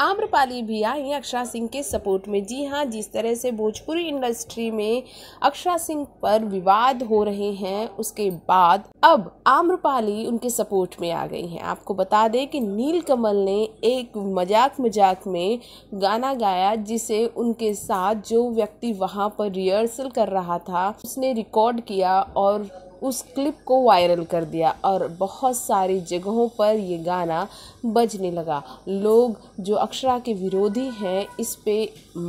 आम्रपाली भी आई अक्षरा सिंह के सपोर्ट में जी हाँ जिस तरह से भोजपुरी इंडस्ट्री में अक्षरा सिंह पर विवाद हो रहे हैं उसके बाद अब आम्रपाली उनके सपोर्ट में आ गई हैं आपको बता दें कि नील कमल ने एक मजाक मजाक में गाना गाया जिसे उनके साथ जो व्यक्ति वहाँ पर रिहर्सल कर रहा था उसने रिकॉर्ड किया और उस क्लिप को वायरल कर दिया और बहुत सारी जगहों पर ये गाना बजने लगा लोग जो अक्षरा के विरोधी हैं इस पे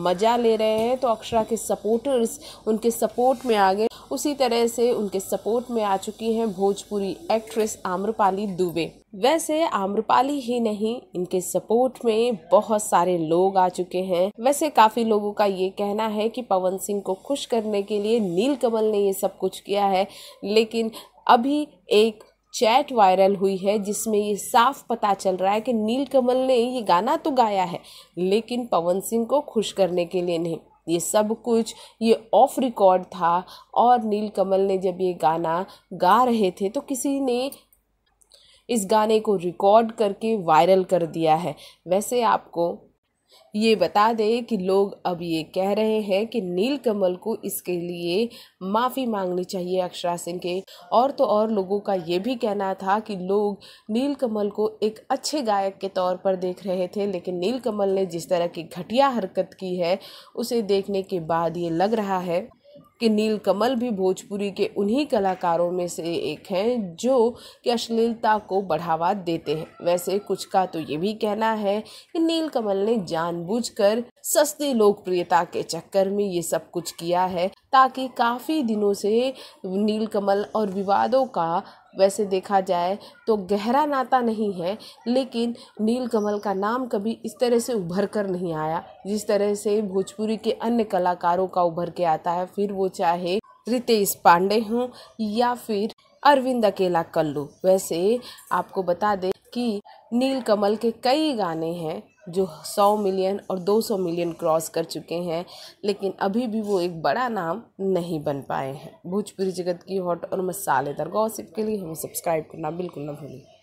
मज़ा ले रहे हैं तो अक्षरा के सपोर्टर्स उनके सपोर्ट में आ गए उसी तरह से उनके सपोर्ट में आ चुकी हैं भोजपुरी एक्ट्रेस आम्रपाली दुबे वैसे आम्रपाली ही नहीं इनके सपोर्ट में बहुत सारे लोग आ चुके हैं वैसे काफी लोगों का ये कहना है कि पवन सिंह को खुश करने के लिए नील कमल ने ये सब कुछ किया है लेकिन अभी एक चैट वायरल हुई है जिसमें ये साफ पता चल रहा है कि नील कमल ने ये गाना तो गाया है लेकिन पवन सिंह को खुश करने के लिए नहीं ये सब कुछ ये ऑफ रिकॉर्ड था और नीलकमल ने जब ये गाना गा रहे थे तो किसी ने इस गाने को रिकॉर्ड करके वायरल कर दिया है वैसे आपको ये बता दें कि लोग अब ये कह रहे हैं कि नीलकमल को इसके लिए माफ़ी मांगनी चाहिए अक्षरा सिंह के और तो और लोगों का ये भी कहना था कि लोग नील कमल को एक अच्छे गायक के तौर पर देख रहे थे लेकिन नील कमल ने जिस तरह की घटिया हरकत की है उसे देखने के बाद ये लग रहा है कि नीलकमल भी भोजपुरी के उन्हीं कलाकारों में से एक हैं जो कि अश्लीलता को बढ़ावा देते हैं वैसे कुछ का तो ये भी कहना है कि नीलकमल ने जानबूझकर सस्ती लोकप्रियता के चक्कर में ये सब कुछ किया है ताकि काफ़ी दिनों से नीलकमल और विवादों का वैसे देखा जाए तो गहरा नाता नहीं है लेकिन नीलकमल का नाम कभी इस तरह से उभर कर नहीं आया जिस तरह से भोजपुरी के अन्य कलाकारों का उभर के आता है फिर वो चाहे रितेश पांडे हों या फिर अरविंद अकेला कल्लू वैसे आपको बता दें कि नीलकमल के कई गाने हैं जो सौ मिलियन और दो सौ मिलियन क्रॉस कर चुके हैं लेकिन अभी भी वो एक बड़ा नाम नहीं बन पाए हैं भोजपुरी जगत की हॉट और मसालेदार गॉसिप के लिए हमें सब्सक्राइब करना बिल्कुल ना भूलें